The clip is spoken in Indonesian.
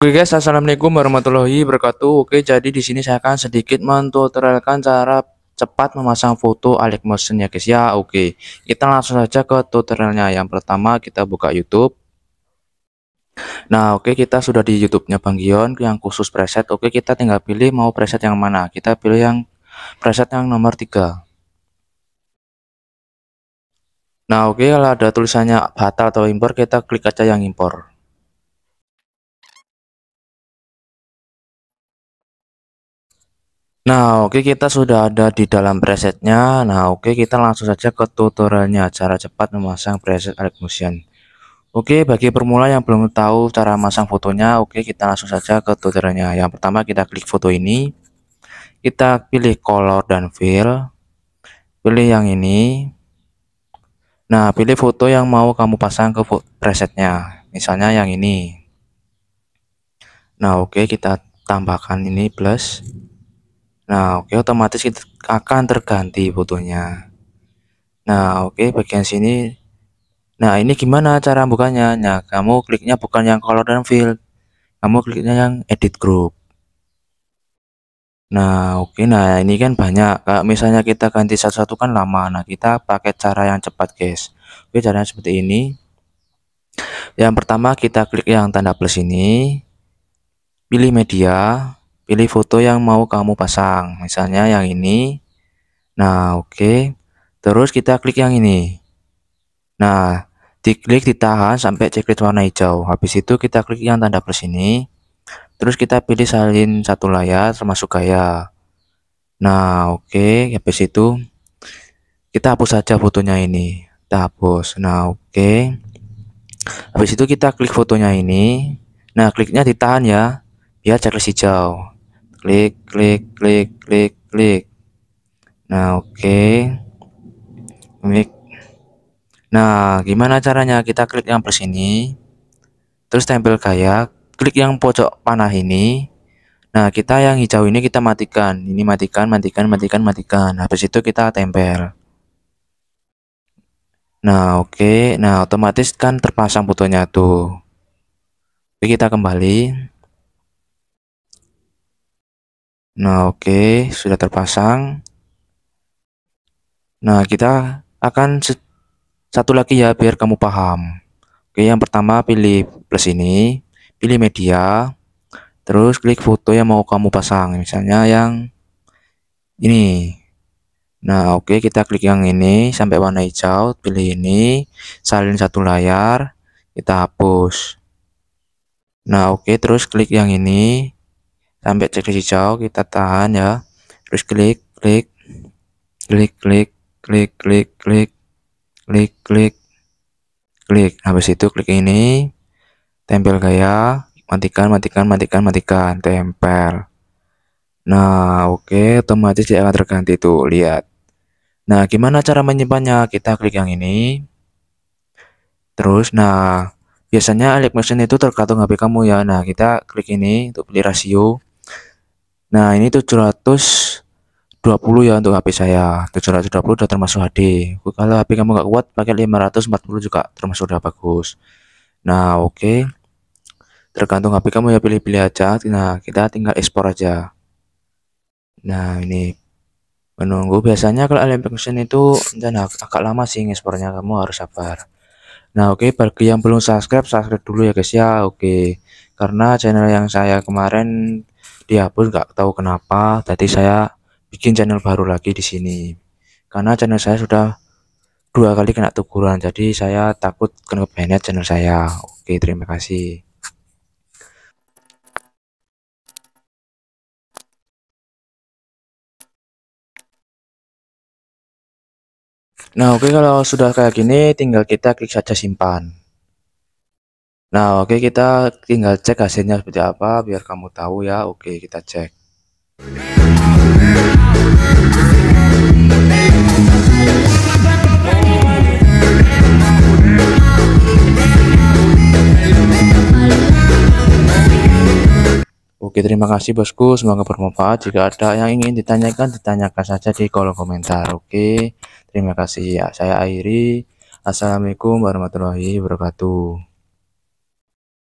Oke guys, assalamualaikum warahmatullahi wabarakatuh. Oke, jadi di sini saya akan sedikit mentutorialkan cara cepat memasang foto Alex Motion ya guys ya. Oke, kita langsung saja ke tutorialnya. Yang pertama kita buka YouTube. Nah, oke kita sudah di YouTube-nya Bang Gion yang khusus preset. Oke, kita tinggal pilih mau preset yang mana. Kita pilih yang preset yang nomor 3. Nah, oke kalau ada tulisannya batal atau impor, kita klik aja yang impor. Nah oke okay, kita sudah ada di dalam presetnya Nah oke okay, kita langsung saja ke tutorialnya Cara cepat memasang preset Motion Oke okay, bagi pemula yang belum tahu cara memasang fotonya Oke kita langsung saja ke tutorialnya Yang pertama kita klik foto ini Kita pilih color dan fill Pilih yang ini Nah pilih foto yang mau kamu pasang ke presetnya Misalnya yang ini Nah oke kita tambahkan ini plus Nah, oke, okay, otomatis kita akan terganti fotonya. Nah, oke, okay, bagian sini. Nah, ini gimana cara bukanya? Nah, kamu kliknya bukan yang color dan fill. Kamu kliknya yang edit group. Nah, oke, okay, nah ini kan banyak. Kalau misalnya kita ganti satu-satu kan lama. Nah, kita pakai cara yang cepat, guys. Oke, caranya seperti ini. Yang pertama kita klik yang tanda plus ini. Pilih media pilih foto yang mau kamu pasang misalnya yang ini nah oke okay. terus kita klik yang ini nah diklik ditahan sampai checklist warna hijau habis itu kita klik yang tanda plus ini terus kita pilih salin satu layar termasuk gaya nah oke okay. habis itu kita hapus saja fotonya ini kita hapus nah oke okay. habis itu kita klik fotonya ini nah kliknya ditahan ya biar checklist hijau klik klik klik klik klik nah oke okay. klik nah gimana caranya kita klik yang plus ini terus tempel gaya klik yang pojok panah ini nah kita yang hijau ini kita matikan ini matikan matikan matikan matikan habis itu kita tempel nah oke okay. nah otomatis kan terpasang fotonya tuh Oke, kita kembali Nah, oke, okay, sudah terpasang. Nah, kita akan satu lagi ya biar kamu paham. Oke, yang pertama pilih plus ini, pilih media, terus klik foto yang mau kamu pasang, misalnya yang ini. Nah, oke, okay, kita klik yang ini sampai warna hijau, pilih ini, salin satu layar, kita hapus. Nah, oke, okay, terus klik yang ini, sampai cek hijau kita tahan ya terus klik klik klik klik klik klik klik klik klik klik habis itu klik ini tempel gaya matikan matikan matikan matikan tempel nah oke okay, otomatis dia akan terganti tuh lihat nah gimana cara menyimpannya kita klik yang ini terus nah biasanya Mesin itu tergantung HP kamu ya nah kita klik ini untuk pilih rasio Nah, ini 720 ya untuk HP saya. 720 sudah termasuk HD. Kalau HP kamu nggak kuat, pakai 540 juga termasuk udah bagus. Nah, oke. Okay. Tergantung HP kamu ya pilih-pilih aja. Nah, kita tinggal ekspor aja. Nah, ini menunggu biasanya kalau Olympic Motion itu dan ag agak lama sih ekspornya kamu harus sabar nah oke okay, bagi yang belum subscribe subscribe dulu ya guys ya oke okay. karena channel yang saya kemarin dia pun nggak tahu kenapa tadi saya bikin channel baru lagi di sini karena channel saya sudah dua kali kena teguran jadi saya takut kena banet channel saya oke terima kasih Nah oke kalau sudah kayak gini tinggal kita klik saja simpan Nah, oke okay, kita tinggal cek hasilnya seperti apa biar kamu tahu ya. Oke, okay, kita cek. Oke, terima kasih bosku. Semoga bermanfaat. Jika ada yang ingin ditanyakan, ditanyakan saja di kolom komentar. Oke, terima kasih. Ya, saya akhiri. Assalamualaikum warahmatullahi wabarakatuh.